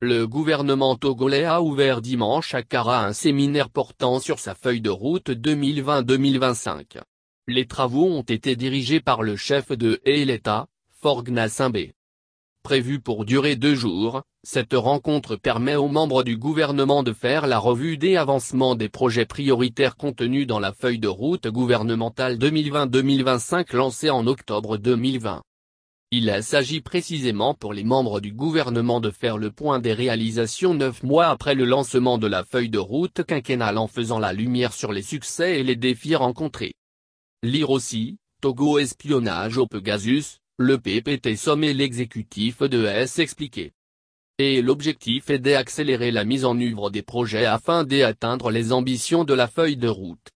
Le gouvernement togolais a ouvert dimanche à Kara un séminaire portant sur sa feuille de route 2020-2025. Les travaux ont été dirigés par le chef de l'État, Forgna Prévu Prévue pour durer deux jours, cette rencontre permet aux membres du gouvernement de faire la revue des avancements des projets prioritaires contenus dans la feuille de route gouvernementale 2020-2025 lancée en octobre 2020. Il s'agit précisément pour les membres du gouvernement de faire le point des réalisations neuf mois après le lancement de la feuille de route quinquennale en faisant la lumière sur les succès et les défis rencontrés. Lire aussi, Togo espionnage au Pegasus, le PPT sommet l'exécutif de S expliqué. Et l'objectif est d'accélérer la mise en œuvre des projets afin d'atteindre les ambitions de la feuille de route.